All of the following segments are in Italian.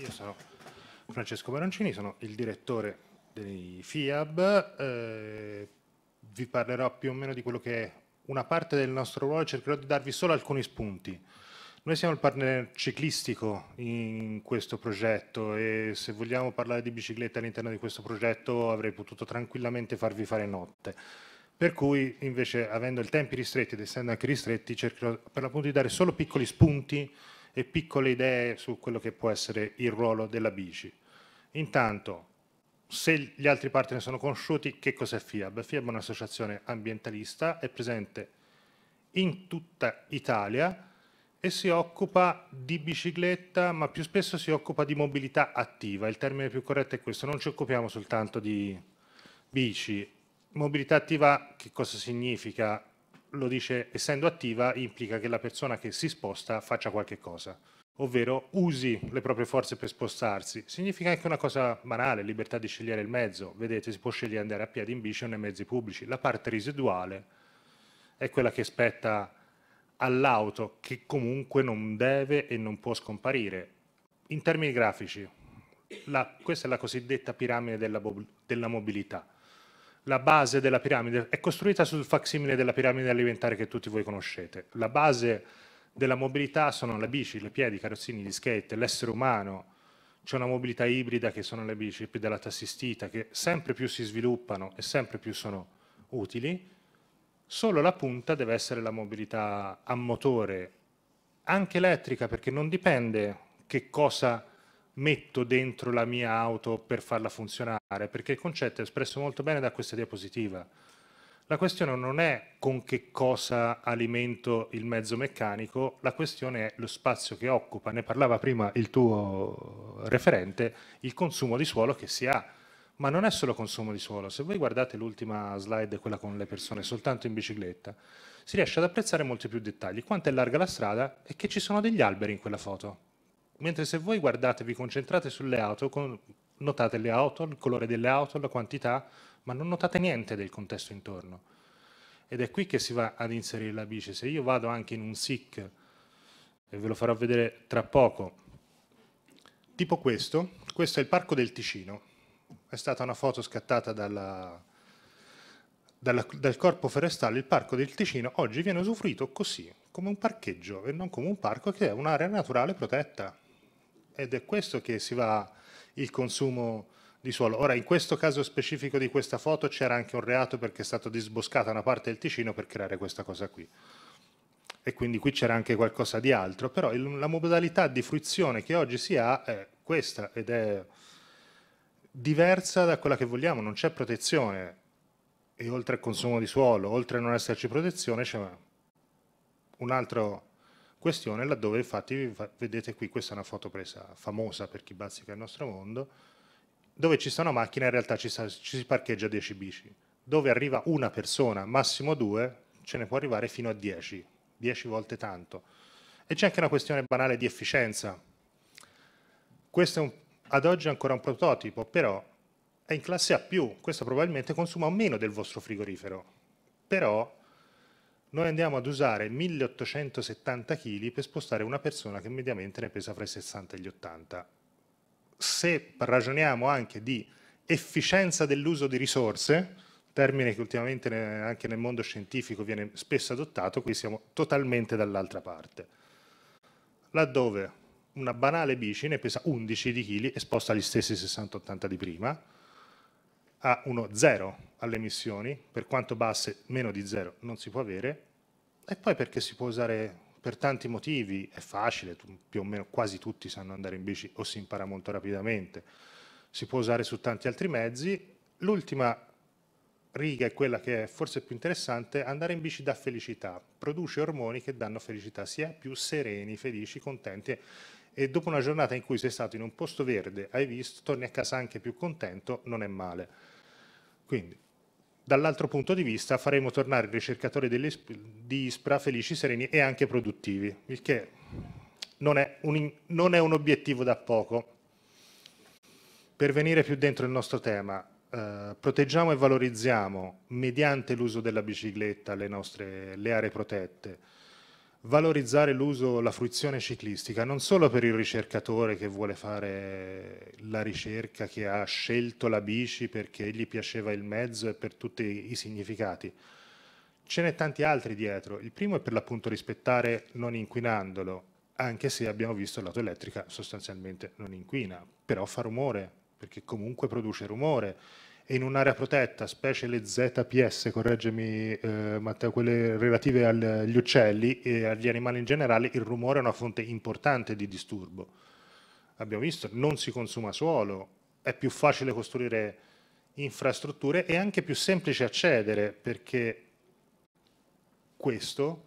Io sono Francesco Baroncini, sono il direttore dei FIAB, eh, vi parlerò più o meno di quello che è una parte del nostro ruolo e cercherò di darvi solo alcuni spunti. Noi siamo il partner ciclistico in questo progetto e se vogliamo parlare di biciclette all'interno di questo progetto avrei potuto tranquillamente farvi fare notte. Per cui invece avendo i tempi ristretti ed essendo anche ristretti cercherò per l'appunto di dare solo piccoli spunti e piccole idee su quello che può essere il ruolo della bici. Intanto, se gli altri partner sono conosciuti, che cos'è FIAB? FIAB è un'associazione ambientalista, è presente in tutta Italia e si occupa di bicicletta, ma più spesso si occupa di mobilità attiva. Il termine più corretto è questo, non ci occupiamo soltanto di bici. Mobilità attiva che cosa significa? lo dice essendo attiva implica che la persona che si sposta faccia qualche cosa, ovvero usi le proprie forze per spostarsi. Significa anche una cosa banale, libertà di scegliere il mezzo. Vedete, si può scegliere andare a piedi in bici o nei mezzi pubblici. La parte residuale è quella che spetta all'auto che comunque non deve e non può scomparire. In termini grafici, la, questa è la cosiddetta piramide della, della mobilità la base della piramide è costruita sul facsimile della piramide alimentare che tutti voi conoscete. La base della mobilità sono la bici, le piedi, i carrozzini, gli skate, l'essere umano. C'è una mobilità ibrida che sono le bici, più della tassistita, che sempre più si sviluppano e sempre più sono utili. Solo la punta deve essere la mobilità a motore, anche elettrica, perché non dipende che cosa metto dentro la mia auto per farla funzionare, perché il concetto è espresso molto bene da questa diapositiva. La questione non è con che cosa alimento il mezzo meccanico, la questione è lo spazio che occupa, ne parlava prima il tuo referente, il consumo di suolo che si ha. Ma non è solo consumo di suolo, se voi guardate l'ultima slide, quella con le persone soltanto in bicicletta, si riesce ad apprezzare molti più dettagli, quanto è larga la strada e che ci sono degli alberi in quella foto. Mentre se voi guardate, vi concentrate sulle auto, notate le auto, il colore delle auto, la quantità, ma non notate niente del contesto intorno. Ed è qui che si va ad inserire la bici. Se io vado anche in un SIC, e ve lo farò vedere tra poco, tipo questo, questo è il Parco del Ticino. È stata una foto scattata dalla, dalla, dal Corpo Forestale. Il Parco del Ticino oggi viene usufruito così, come un parcheggio e non come un parco che è un'area naturale protetta ed è questo che si va il consumo di suolo. Ora, in questo caso specifico di questa foto c'era anche un reato perché è stata disboscata una parte del Ticino per creare questa cosa qui. E quindi qui c'era anche qualcosa di altro, però il, la modalità di fruizione che oggi si ha è questa ed è diversa da quella che vogliamo, non c'è protezione. E oltre al consumo di suolo, oltre a non esserci protezione, c'è un altro questione laddove infatti vedete qui, questa è una foto presa famosa per chi bazzica il nostro mondo, dove ci sta una macchina in realtà ci, sta, ci si parcheggia 10 bici, dove arriva una persona, massimo due, ce ne può arrivare fino a 10, 10 volte tanto. E c'è anche una questione banale di efficienza. Questo è un, ad oggi è ancora un prototipo, però è in classe A+, questo probabilmente consuma meno del vostro frigorifero, però noi andiamo ad usare 1870 kg per spostare una persona che mediamente ne pesa fra i 60 e gli 80. Se ragioniamo anche di efficienza dell'uso di risorse, termine che ultimamente anche nel mondo scientifico viene spesso adottato, qui siamo totalmente dall'altra parte. Laddove una banale bici ne pesa 11 di kg e sposta gli stessi 60-80 di prima, a uno zero alle emissioni, per quanto basse meno di zero non si può avere, e poi perché si può usare per tanti motivi, è facile, più o meno quasi tutti sanno andare in bici o si impara molto rapidamente, si può usare su tanti altri mezzi. L'ultima riga è quella che è forse più interessante, andare in bici dà felicità, produce ormoni che danno felicità, si è più sereni, felici, contenti e dopo una giornata in cui sei stato in un posto verde, hai visto, torni a casa anche più contento, non è male. Quindi, dall'altro punto di vista, faremo tornare i ricercatori di ISPRA felici, sereni e anche produttivi, il che non è un, non è un obiettivo da poco. Per venire più dentro il nostro tema, Uh, proteggiamo e valorizziamo mediante l'uso della bicicletta le nostre le aree protette valorizzare l'uso, la fruizione ciclistica, non solo per il ricercatore che vuole fare la ricerca, che ha scelto la bici perché gli piaceva il mezzo e per tutti i significati. Ce n'è tanti altri dietro. Il primo è per l'appunto rispettare non inquinandolo, anche se abbiamo visto l'auto elettrica sostanzialmente non inquina, però fa rumore, perché comunque produce rumore e in un'area protetta, specie le ZPS, correggimi eh, Matteo, quelle relative agli uccelli e agli animali in generale, il rumore è una fonte importante di disturbo. Abbiamo visto, non si consuma suolo, è più facile costruire infrastrutture e anche più semplice accedere perché questo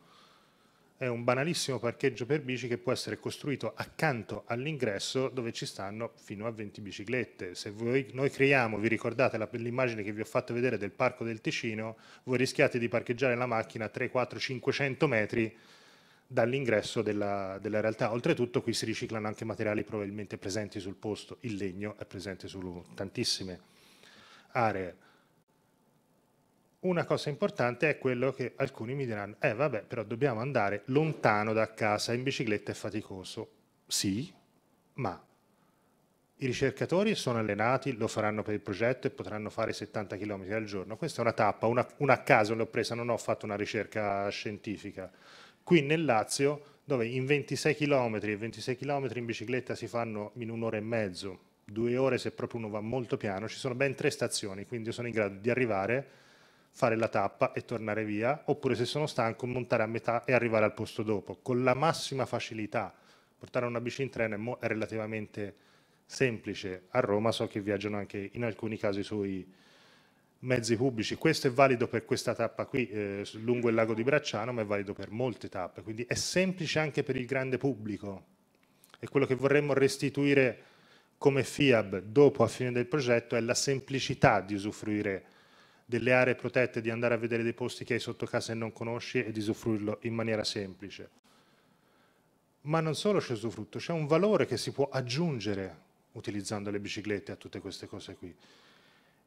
è un banalissimo parcheggio per bici che può essere costruito accanto all'ingresso dove ci stanno fino a 20 biciclette. Se voi, noi creiamo, vi ricordate l'immagine che vi ho fatto vedere del parco del Ticino, voi rischiate di parcheggiare la macchina a 3, 4, 500 metri dall'ingresso della, della, realtà. Oltretutto qui si riciclano anche materiali probabilmente presenti sul posto, il legno è presente su tantissime aree una cosa importante è quello che alcuni mi diranno, eh vabbè, però dobbiamo andare lontano da casa, in bicicletta è faticoso. Sì, ma i ricercatori sono allenati, lo faranno per il progetto e potranno fare 70 km al giorno. Questa è una tappa, una, una a caso l'ho presa, non ho fatto una ricerca scientifica. Qui nel Lazio, dove in 26 km e 26 km in bicicletta si fanno in un'ora e mezzo, due ore se proprio uno va molto piano, ci sono ben tre stazioni, quindi io sono in grado di arrivare fare la tappa e tornare via, oppure se sono stanco montare a metà e arrivare al posto dopo, con la massima facilità. Portare una bici in treno è, è relativamente semplice. A Roma so che viaggiano anche in alcuni casi sui mezzi pubblici. Questo è valido per questa tappa qui, eh, lungo il lago di Bracciano, ma è valido per molte tappe, quindi è semplice anche per il grande pubblico. E quello che vorremmo restituire come FIAB dopo a fine del progetto è la semplicità di usufruire delle aree protette, di andare a vedere dei posti che hai sotto casa e non conosci e di usufruirlo in maniera semplice. Ma non solo c'è usufrutto, c'è un valore che si può aggiungere utilizzando le biciclette a tutte queste cose qui.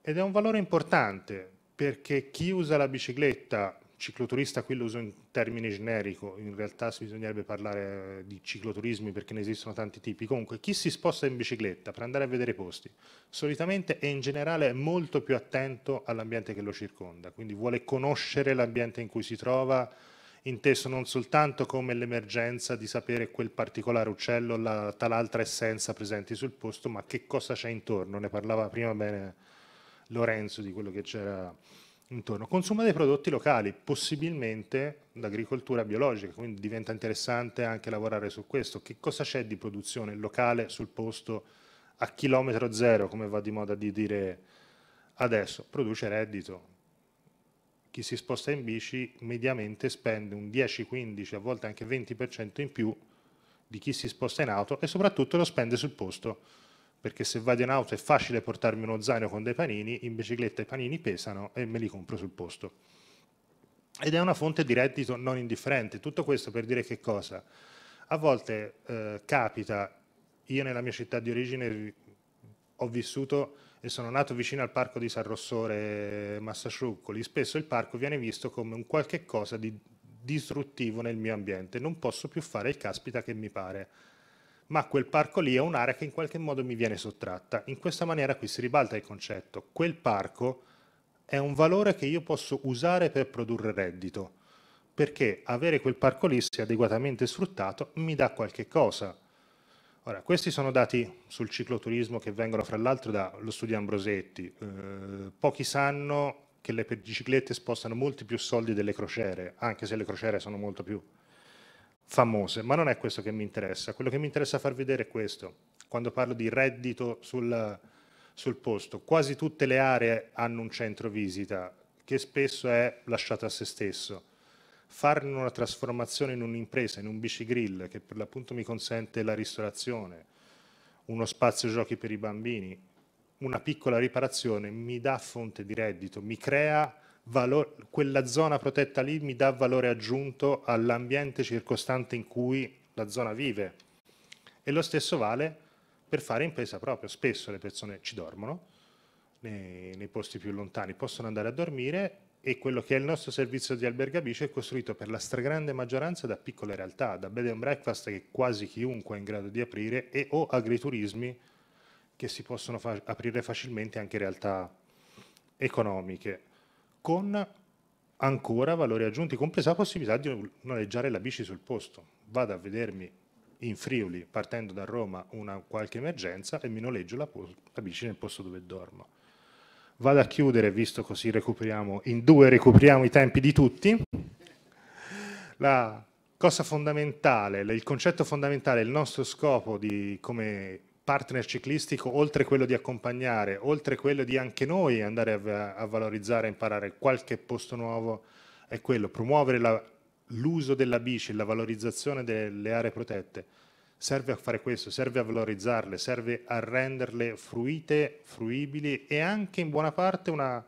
Ed è un valore importante perché chi usa la bicicletta cicloturista qui lo uso in termine generico, in realtà si bisognerebbe parlare di cicloturismi perché ne esistono tanti tipi. Comunque, chi si sposta in bicicletta per andare a vedere posti, solitamente e in generale è molto più attento all'ambiente che lo circonda, quindi vuole conoscere l'ambiente in cui si trova, inteso non soltanto come l'emergenza di sapere quel particolare uccello, la, tal'altra essenza presente sul posto, ma che cosa c'è intorno. Ne parlava prima bene Lorenzo di quello che c'era intorno. Consuma dei prodotti locali, possibilmente d'agricoltura biologica, quindi diventa interessante anche lavorare su questo. Che cosa c'è di produzione locale sul posto a chilometro zero, come va di moda di dire adesso? Produce reddito. Chi si sposta in bici mediamente spende un 10, 15, a volte anche 20% in più di chi si sposta in auto e soprattutto lo spende sul posto perché se vado in auto è facile portarmi uno zaino con dei panini, in bicicletta i panini pesano e me li compro sul posto. Ed è una fonte di reddito non indifferente. Tutto questo per dire che cosa? A volte eh, capita, io nella mia città di origine ho vissuto e sono nato vicino al parco di San Rossore Massasciuccoli, spesso il parco viene visto come un qualche cosa di distruttivo nel mio ambiente, non posso più fare il caspita che mi pare ma quel parco lì è un'area che in qualche modo mi viene sottratta. In questa maniera qui si ribalta il concetto. Quel parco è un valore che io posso usare per produrre reddito, perché avere quel parco lì, se adeguatamente sfruttato, mi dà qualche cosa. Ora, questi sono dati sul cicloturismo che vengono fra l'altro dallo studio Ambrosetti. Eh, pochi sanno che le biciclette spostano molti più soldi delle crociere, anche se le crociere sono molto più famose, ma non è questo che mi interessa. Quello che mi interessa far vedere è questo. Quando parlo di reddito sul, sul posto, quasi tutte le aree hanno un centro visita che spesso è lasciato a se stesso. Farne una trasformazione in un'impresa, in un bicigrill che per l'appunto mi consente la ristorazione, uno spazio giochi per i bambini, una piccola riparazione mi dà fonte di reddito, mi crea valore, quella zona protetta lì mi dà valore aggiunto all'ambiente circostante in cui la zona vive. E lo stesso vale per fare impresa proprio. Spesso le persone ci dormono nei, nei posti più lontani, possono andare a dormire e quello che è il nostro servizio di albergabicio è costruito per la stragrande maggioranza da piccole realtà, da bed and breakfast che quasi chiunque è in grado di aprire e o agriturismi che si possono fa aprire facilmente anche in realtà economiche con ancora valori aggiunti, compresa la possibilità di noleggiare la bici sul posto. Vado a vedermi in Friuli, partendo da Roma, una qualche emergenza e mi noleggio la, la bici nel posto dove dormo. Vado a chiudere, visto così recuperiamo, in due recuperiamo i tempi di tutti. La cosa fondamentale, il concetto fondamentale, il nostro scopo di, come partner ciclistico, oltre quello di accompagnare, oltre quello di anche noi andare a, a valorizzare, imparare qualche posto nuovo, è quello, promuovere l'uso della bici, la valorizzazione delle aree protette. Serve a fare questo, serve a valorizzarle, serve a renderle fruite, fruibili e anche in buona parte una,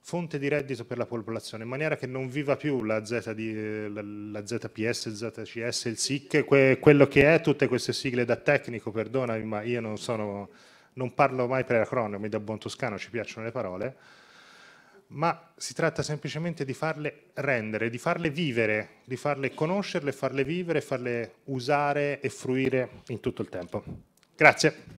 fonte di reddito per la popolazione, in maniera che non viva più la, Z di, la, la ZPS, ZCS, il SIC, que, quello che è, tutte queste sigle da tecnico, perdonami, ma io non, sono, non parlo mai per acronimi, da buon toscano ci piacciono le parole, ma si tratta semplicemente di farle rendere, di farle vivere, di farle conoscerle, farle vivere, farle usare e fruire in tutto il tempo. Grazie.